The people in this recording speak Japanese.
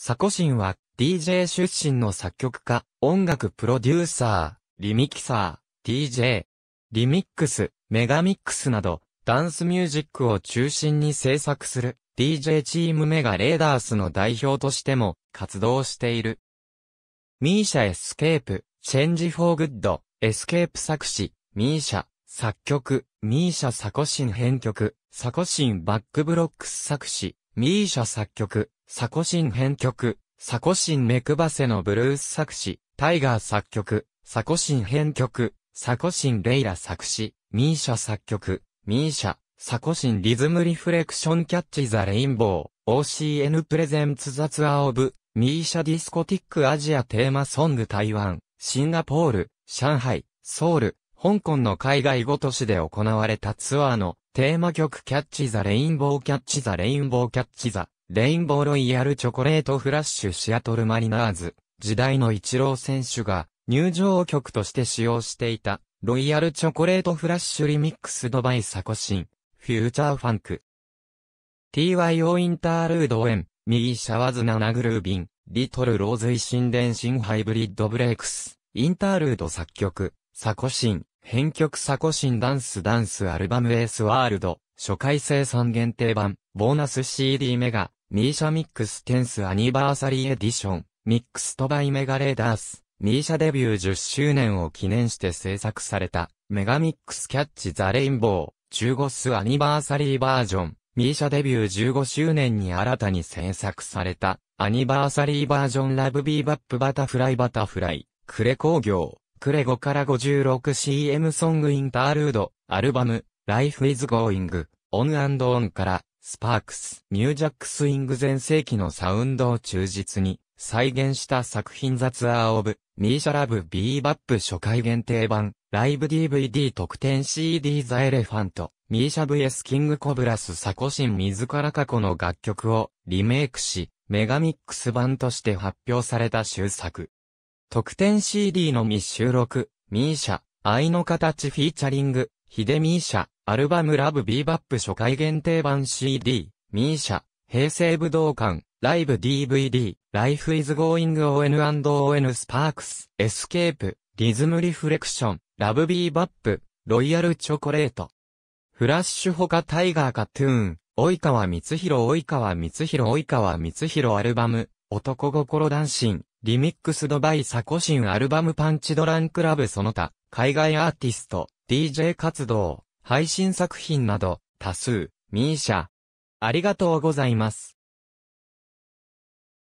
サコシンは DJ 出身の作曲家、音楽プロデューサー、リミキサー、DJ、リミックス、メガミックスなど、ダンスミュージックを中心に制作する DJ チームメガレーダースの代表としても活動している。ミーシャエスケープ、チェンジフォーグッド、エスケープ作詞、ミーシャ、作曲、ミーシャサコシン編曲、サコシンバックブロックス作詞、ミーシャ作曲、サコシン編曲、サコシン目くばせのブルース作詞、タイガー作曲、サコシン編曲、サコシンレイラ作詞、ミーシャ作曲、ミーシャ、サコシンリズムリフレクションキャッチザレインボー、OCN プレゼンツザツアーオブ、ミーシャディスコティックアジアテーマソング台湾、シンガポール、上海、ソウル、香港の海外ご都市で行われたツアーのテーマ曲キャッチザレインボーキャッチザレインボーキャッチザレインボーロイヤルチョコレートフラッシュシアトルマリナーズ時代のイチロー選手が入場曲として使用していたロイヤルチョコレートフラッシュリミックスドバイサコシンフューチャーファンク TYO インタールード円右シャワズナナグルービンリトルローズイシンシンハイブリッドブレイクスインタールード作曲サコシン編曲サコシンダンスダンスアルバムエースワールド初回生産限定版ボーナス CD メガミーシャミックステンスアニバーサリーエディション、ミックストバイメガレーダース、ミーシャデビュー10周年を記念して制作された、メガミックスキャッチザレインボー、15スアニバーサリーバージョン、ミーシャデビュー15周年に新たに制作された、アニバーサリーバージョンラブビーバップバタフライバタフライ、クレ工業、クレ5から 56CM ソングインタールード、アルバム、Life is Going, On and On から、スパークス、ミュージャックスイング前世紀のサウンドを忠実に再現した作品ザツアーオブ、ミーシャラブビーバップ初回限定版、ライブ DVD 特典 CD ザエレファント、ミーシャ VS キングコブラスサコシン自ら過去の楽曲をリメイクし、メガミックス版として発表された終作。特典 CD の未収録、ミーシャ、愛の形フィーチャリング、ヒデミーシャ、アルバムラブビーバップ初回限定版 CD、ミーシャ、平成武道館、ライブ DVD、Life is Going On&On Sparks、エスケープ、リズムリフレクション、ラブビーバップ、ロイヤルチョコレート。フラッシュ他タイガーカトゥーン、及川光弘及川光弘及川光弘アルバム、男心男心、リミックスドバイサコシンアルバムパンチドランクラブその他、海外アーティスト、DJ 活動。配信作品など、多数、ミーシャ。ありがとうございます。